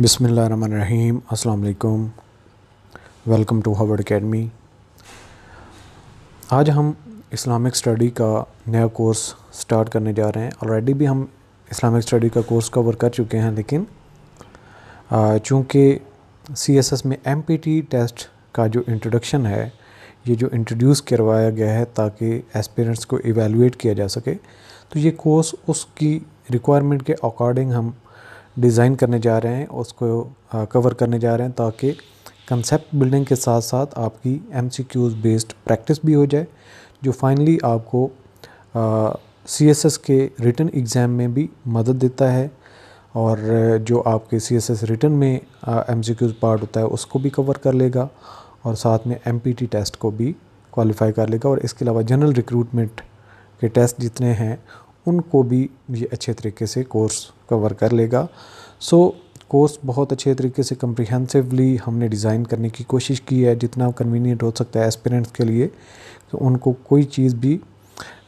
बिसमीम् अल्लाम welcome to Howard academy आज हम इस्लामिक स्टडी का नया कोर्स स्टार्ट करने जा रहे हैं ऑलरेडी भी हम इस्लामिक स्टडी का कोर्स कवर कर चुके हैं लेकिन चूँकि सी एस एस में एम पी टी टेस्ट का जो इंट्रोडक्शन है ये जो इंट्रोड्यूस करवाया गया है ताकि एस्पिरेंट्स को इवेलुएट किया जा सके तो ये कोर्स उसकी रिक्वायरमेंट के अकॉर्डिंग हम डिज़ाइन करने जा रहे हैं उसको कवर करने जा रहे हैं ताकि कंसेप्ट बिल्डिंग के साथ साथ आपकी एम बेस्ड प्रैक्टिस भी हो जाए जो फाइनली आपको सी एस एस के रिटर्न एग्ज़ाम में भी मदद देता है और जो आपके सी एस एस रिटर्न में एम सी क्यूज़ पार्ट होता है उसको भी कवर कर लेगा और साथ में एम पी टी टेस्ट को भी क्वालिफाई कर लेगा और इसके अलावा जनरल रिक्रूटमेंट के टेस्ट जितने हैं उनको भी ये अच्छे तरीके से कोर्स कवर कर लेगा सो so, कोर्स बहुत अच्छे तरीके से कम्प्रिहेंसिवली हमने डिज़ाइन करने की कोशिश की है जितना कन्वीनियंट हो सकता है एस्पिरेंट्स के लिए तो उनको कोई चीज़ भी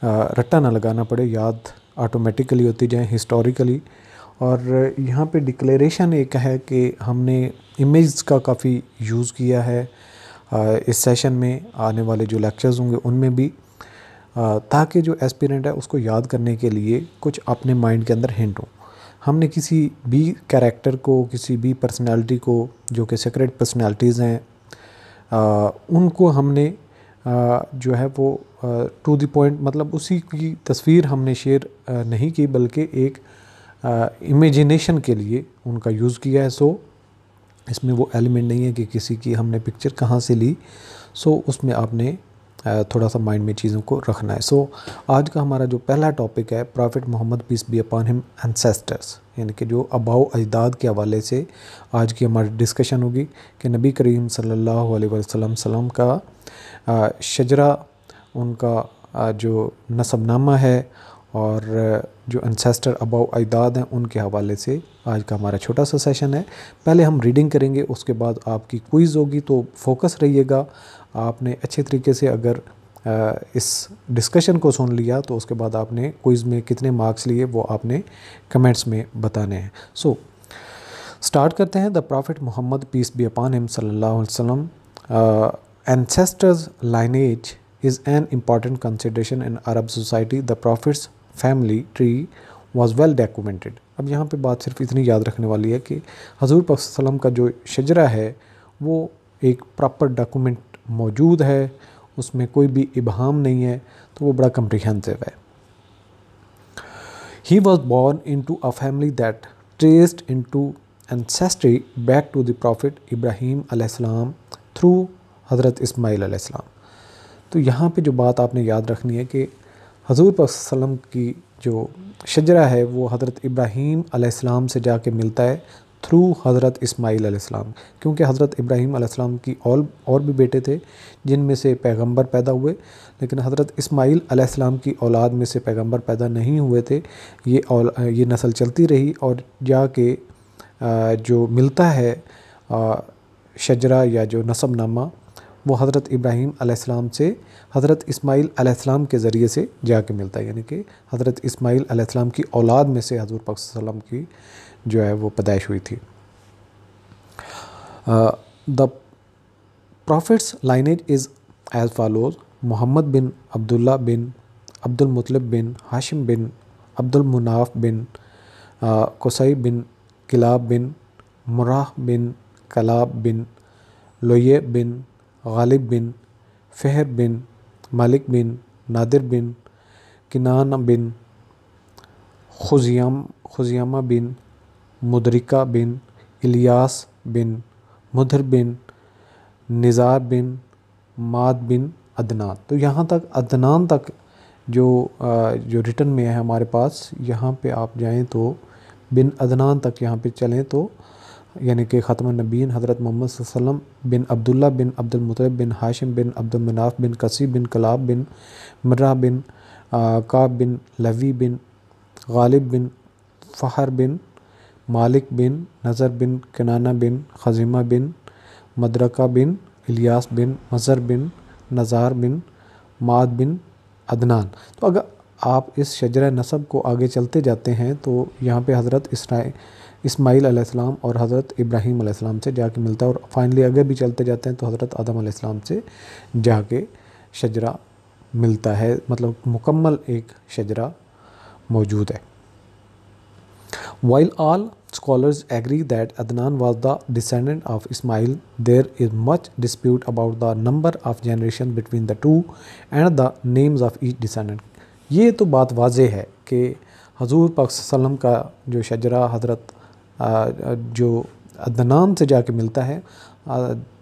रट्टा ना लगाना पड़े याद ऑटोमेटिकली होती जाए हिस्टोरिकली और यहाँ पे डिक्लेरेशन एक है कि हमने इमेज का काफ़ी यूज़ किया है इस सेशन में आने वाले जो लेक्चर्स होंगे उनमें भी ताकि जो एस्पिरेंट है उसको याद करने के लिए कुछ अपने माइंड के अंदर हिंट हो हमने किसी भी कैरेक्टर को किसी भी पर्सनालिटी को जो कि सेक्रेट पर्सनालिटीज़ हैं उनको हमने आ, जो है वो टू द पॉइंट मतलब उसी की तस्वीर हमने शेयर नहीं की बल्कि एक इमेजिनेशन के लिए उनका यूज़ किया है सो इसमें वो एलिमेंट नहीं है कि किसी की हमने पिक्चर कहाँ से ली सो उसमें आपने थोड़ा सा माइंड में चीज़ों को रखना है सो so, आज का हमारा जो पहला टॉपिक है prophet Muhammad peace be upon him ancestors यानी कि जो अबाव अजदाद के हवाले से आज की हमारी डिस्कशन होगी कि नबी करीम सल्लल्लाहु अलैहि वसल्लम सलम का शजरा उनका जो नसबनामा है और जो अनसेस्टर अबाउ अजदाद हैं उनके हवाले से आज का हमारा छोटा सा सेशन है पहले हम रीडिंग करेंगे उसके बाद आपकी क्विज़ होगी तो फोकस रहिएगा आपने अच्छे तरीके से अगर इस डिस्कशन को सुन लिया तो उसके बाद आपने क्विज़ में कितने मार्क्स लिए वो आपने कमेंट्स में बताने हैं सो स्टार्ट करते हैं the prophet Muhammad peace be upon him सल्लाम ancestors lineage is an important consideration in Arab society the prophet's family tree was well documented अब यहाँ पे बात सिर्फ इतनी याद रखने वाली है कि हजूर वसल्लम का जो शजरा है वो एक प्रॉपर डॉक्यूमेंट मौजूद है उसमें कोई भी इबहम नहीं है तो वो बड़ा कम्प्रिहेंसिव है he was born into a family that traced into ancestry back to the prophet Ibrahim आसमाम थ्रू हज़रत इसमाईल आसमाम तो यहाँ पे जो बात आपने याद रखनी है कि हजूर वसम की जो शजरा है वो हज़रत इब्राहीम आसमाम से जा मिलता है थ्रू हज़रत इस्माईल आसमाम क्योंकि हज़रत इब्राहीम आसमाम की और और भी बेटे थे जिनमें से पैगंबर पैदा हुए लेकिन हज़रत इस्माईल आसमाम की औलाद में से पैगंबर पैदा नहीं हुए थे ये ये नस्ल चलती रही और जाके जो मिलता है शजरा या जो नसब नामा वो हज़रत इब्राहीम आसमाम से हज़रत इस्माईल आसमाम के ज़रिए से जाके मिलता है यानी कि हज़रत इस्माईल आसमाम की औलाद में से हजूर पाक की जो है वो पैदाइश हुई थी the prophet's lineage is as follows Muhammad bin Abdullah bin Abdul Muttalib bin Hashim bin Abdul Manaf bin Qusai bin Kilab bin Murrah bin Kaab bin Luay bin Ghalib bin Fihr bin Malik bin Nadir bin Kinana bin Khuzaim Khuzaimah bin Mudrikah bin Ilyas bin Mudar bin Nizar bin Maad bin Adnan तो यहाँ तक अदनान तक जो जो return में है हमारे पास यहाँ पे आप जाएँ तो बिन अदनान तक यहाँ पे चलें तो यानी कि ख़त्म नबीन हज़रत मोहम्मद वसलम बिन अब्दुल्ला बिन अब्दुलमतलब बिन हाशिम बिन मुनाफ़ बिन कसी बिन कलाब बिन मर्रा बिन काब बिन लवी बिन Ghalib bin Fihr bin Malik बिन नज़र बिन कनाना बिन खजीमा बिन मदरका बिन इलियास बिन मज़र बिन नज़ार बिन माद बिन अदनान तो अगर आप इस शजर नसब को आगे चलते जाते हैं तो यहाँ पे हज़रत इसरा इसमाईल और हज़रत इब्राहीम से जाके मिलता है और फाइनली अगर भी चलते जाते हैं तो हज़रत आदम से जाके शजरा मिलता है मतलब मुकम्मल एक शजरा मौजूद है while all scholars agree that Adnan was the descendant of Ismail there is much dispute about the number of generation between the two and the names of each descendant ये तो बात वाज है कि हजूर पक्ष का जो शजरा हजरत जो अदनान से जाके मिलता है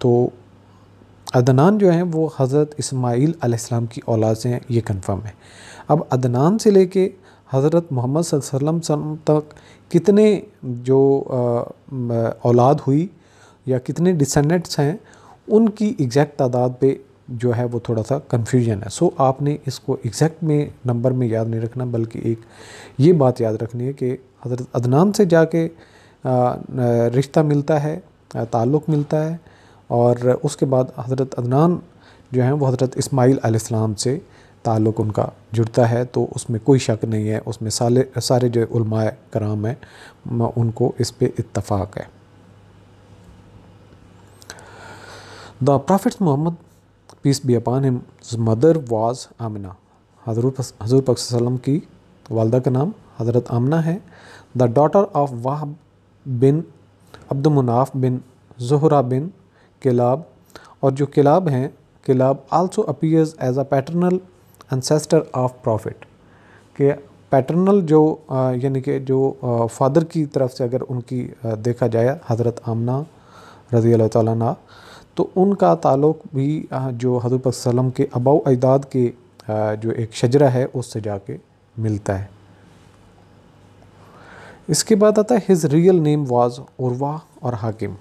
तो अदनान जो हैं वो हज़रत इसमाइल अलैहिस्सलाम की औलाद से हैं ये कंफर्म है अब अदनान से लेके हज़रत मोहम्मद वसल्लम तक कितने जो औलाद हुई या कितने डिसेंडेंट्स हैं उनकी एग्जैक्ट तादाद पे जो है वो थोड़ा सा कन्फ्यूजन है सो आपने इसको एग्जैक्ट में नंबर में याद नहीं रखना बल्कि एक ये बात याद रखनी है कि हज़रत अदनान से जाके रिश्ता मिलता है ताल्लुक़ मिलता है और उसके बाद हज़रत अदनान जो हैं वो हज़रत इस्माईल आसमाम से ताल्लुक़ उनका जुड़ता है तो उसमें कोई शक नहीं है उसमें साले सारे जो उलमाए कराम हैं उनको इस पर इतफ़ाक़ है the prophet Muhammad peace be upon him mother was Amina हजूर हजूर पक्सम की वालदा का नाम हज़रत आमना है the daughter of Wahb bin Abd Manaf bin Zuhra bin Kilab और जो किलाब हैं Kilab also appears as a paternal ancestor of prophet के पैटर्नल जो यानी कि जो फादर की तरफ से अगर उनकी देखा जाए हज़रत आमना रज़ी अल्लाह ताली तो उनका ताल्लुक भी जो हजूर वसलम के अबाउ अजदाद के जो एक शजरा है उससे जाके मिलता है इसके बाद आता है his real name was Urwa और Hakim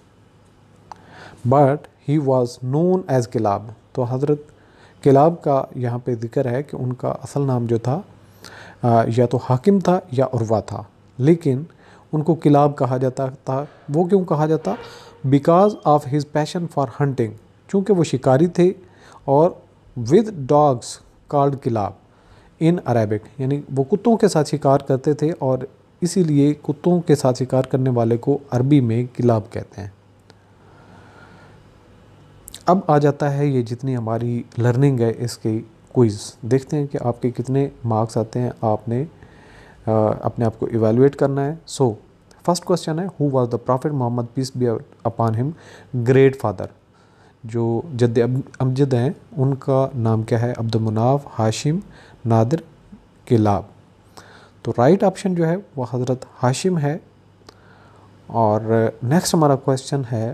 but he was known as Kilab तो हज़रत किलाब का यहाँ पे जिक्र है कि उनका असल नाम जो था या तो हाकिम था या उर्वा था लेकिन उनको किलाब कहा जाता था वो क्यों कहा जाता because of his passion for hunting चूँकि वो शिकारी थे और with dogs called Kilab in Arabic यानी वो कुत्तों के साथ शिकार करते थे और इसीलिए कुत्तों के साथ शिकार करने वाले को अरबी में किलाब कहते हैं अब आ जाता है ये जितनी हमारी लर्निंग है इसके क्विज़ देखते हैं कि आपके कितने मार्क्स आते हैं आपने आ, अपने आप को इवेलुएट करना है सो फर्स्ट क्वेश्चन है who was the prophet Muhammad peace be upon him great father जो जद अमजद हैं उनका नाम क्या है अब्दुलमनाफ हाशिम नादिर किलाब तो राइट ऑप्शन जो है वो हज़रत हाशिम है और नेक्स्ट हमारा क्वेश्चन है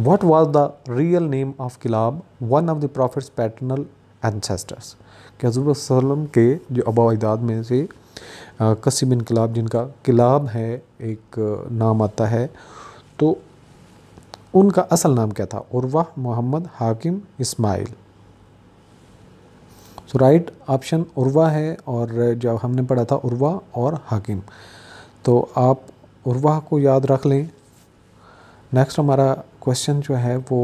what was the real name of Kilab one of the prophet's paternal ancestors? कि हजूर के जो अबाजदाद में से कसीम इनकलाब जिनका किलाब है एक नाम आता है तो उनका असल नाम क्या था और वह Muhammad Hakim Ismail so right option Urwa है और जो हमने पढ़ा था उर्वा और हाकिम तो आप उर्वा को याद रख लें नेक्स्ट हमारा क्वेश्चन जो है वो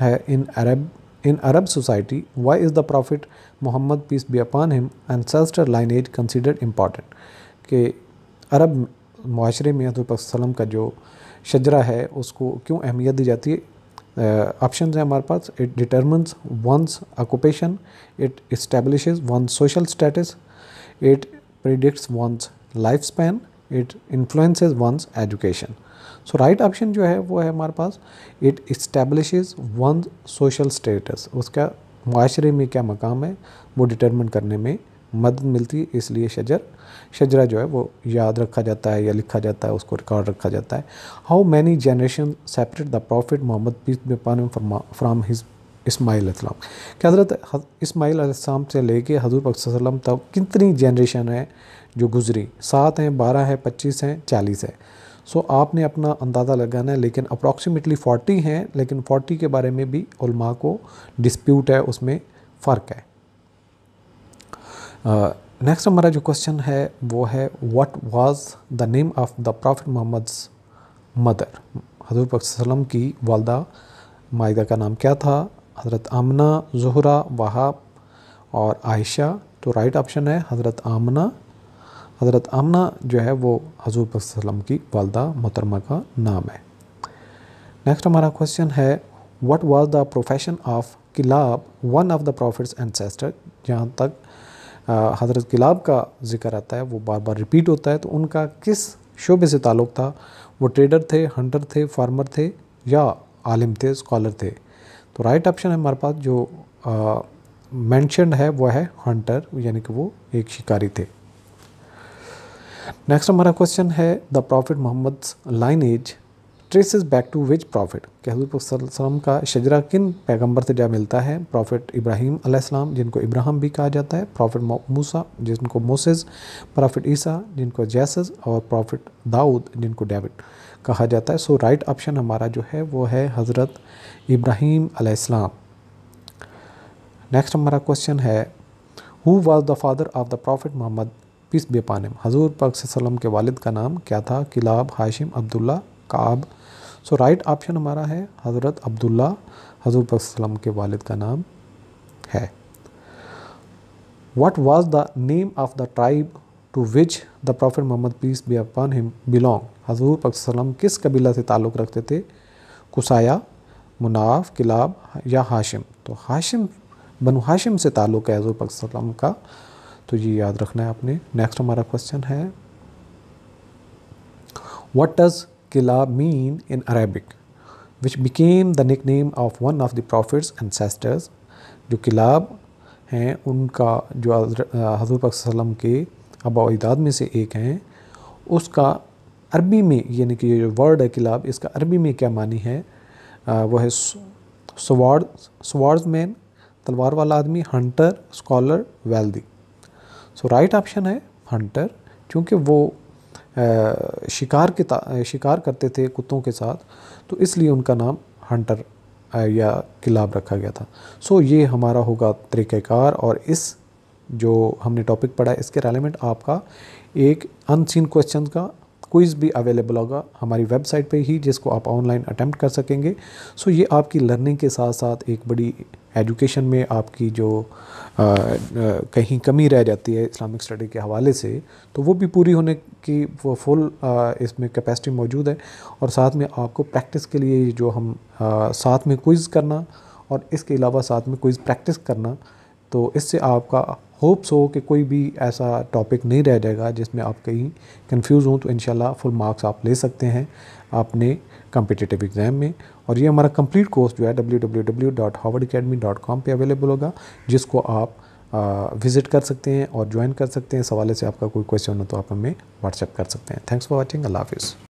है in Arab in Arab society why is the prophet Muhammad peace be upon him ancestor lineage considered important कि अरब माशरे में हजरत का जो शजरा है उसको क्यों अहमियत दी जाती है ऑप्शन uh, हैं हमारे पास it determines one's occupation it establish one social status it predict one's life span it influences one's education so right option जो है वो है हमारे पास it establish one's social status उसका माशरे में क्या मकाम है वो डिटर्मन करने में मदद मिलती इसलिए शजर शजरा जो है वो याद रखा जाता है या लिखा जाता है उसको रिकॉर्ड रखा जाता है how many generation separate the prophet Muhammad peace be upon from his Ismail इस्लाम क्या हजरत इसमाइल इस्लाम से लेके हजूर पक्सम तक कितनी जनरेशन है जो गुजरी सात हैं बारह हैं पच्चीस हैं चालीस हैं सो आपने अपना अंदाज़ा लगाना है लेकिन अप्रॉक्सीमेटली फोर्टी हैं लेकिन फोर्टी के बारे में भी उलमा को डिस्प्यूट है उसमें फ़र्क है नेक्स्ट uh, हमारा जो क्वेश्चन है वो है what was the name of the prophet Muhammad mother हजूर वसलम की वालदा माहिदा का नाम क्या था हज़रत आमना जहरा वहाब और आयशा तो राइट ऑप्शन है हज़रत आमना हज़रत आमना जो है वो हजूर वसलम की वालदा मोहतरमा का नाम है नेक्स्ट हमारा क्वेश्चन है what was the profession of Kilab one of the prophet's ancestor जहाँ तक हज़रत गिलाब का जिक्र आता है वो बार बार रिपीट होता है तो उनका किस शोबे से ताल्लुक़ था वो ट्रेडर थे हंटर थे फार्मर थे या आलिम थे स्कॉलर थे तो राइट ऑप्शन है हमारे पास जो मैंशनड है वह है हंटर यानी कि वो एक शिकारी थे नेक्स्ट हमारा क्वेश्चन है the prophet Muhammad lineage traces back to which prophet के हजूर सलम का शजरा किन पैगम्बर से जा मिलता है प्रॉफिट इब्राहिम अलैहिस्सलाम जिनको इब्राहिम भी कहा जाता है प्रॉफिट मूसा जिनको मोसेस प्रॉफिट ईसा जिनको जैसस और प्रॉफिट दाऊद जिनको डेविड कहा जाता है सो राइट ऑप्शन हमारा जो है वो है हज़रत इब्राहिम अलैहिस्सलाम नेक्स्ट हमारा क्वेश्चन है who was the father of the prophet Muhammad peace be upon him हजूर पाक के वालिद का नाम क्या था Kilab Hashim Abdullah Kaab so right option हमारा है हज़रत अब्दुल्ला हजूर के वालिद का नाम है what was the name of the tribe to which the prophet Muhammad peace be upon him belong हजूर पक्सलम किस कबीला से ताल्लुक़ रखते थे कुसाया मुनाफ किलाब या हाशिम तो हाशिम बनु हाशिम से ताल्लुक़ है हजूर पक्सलम का तो ये याद रखना है आपने नेक्स्ट हमारा क्वेश्चन है what does Qila mean in Arabic, which became the nickname of one of the Prophet's ancestors. जो किलाब हैं उनका जो हजूर वसल्लम के अबा में से एक हैं उसका अरबी में यानी कि ये जो वर्ड है किलाब इसका अरबी में क्या मानी है आ, वो है स्वार्ड स्वार्ड मैन तलवार वाला आदमी hunter scholar wealthy so right option है हंटर क्योंकि वो शिकार के शिकार करते थे कुत्तों के साथ तो इसलिए उनका नाम हंटर या किलाब रखा गया था सो ये हमारा होगा तरीक़ार और इस जो हमने टॉपिक पढ़ा है इसके रेलिमेंट आपका एक अनसीन क्वेश्चन का क्विज़ भी अवेलेबल होगा हमारी वेबसाइट पे ही जिसको आप ऑनलाइन अटैम्प्ट कर सकेंगे सो ये आपकी लर्निंग के साथ साथ एक बड़ी एजुकेशन में आपकी जो आ, आ, कहीं कमी रह जाती है इस्लामिक स्टडी के हवाले से तो वो भी पूरी होने इसकी वो फुल इसमें कैपेसिटी मौजूद है और साथ में आपको प्रैक्टिस के लिए जो हम साथ में क्विज़ करना और इसके अलावा साथ में क्विज़ प्रैक्टिस करना तो इससे आपका होप्स हो कि कोई भी ऐसा टॉपिक नहीं रह जाएगा जिसमें आप कहीं कंफ्यूज हों तो इन फुल मार्क्स आप ले सकते हैं अपने कम्पिटिटिव एग्ज़ाम में और ये हमारा कंप्लीट कोर्स जो है W W W dot Harvard academy dot com पर अवेलेबल होगा जिसको आप विज़िट कर सकते हैं और ज्वाइन कर सकते हैं इस से आपका कोई क्वेश्चन हो तो आप हमें व्हाट्सएप कर सकते हैं थैंक्स फॉर वॉचिंग अल्लाह हाफिज़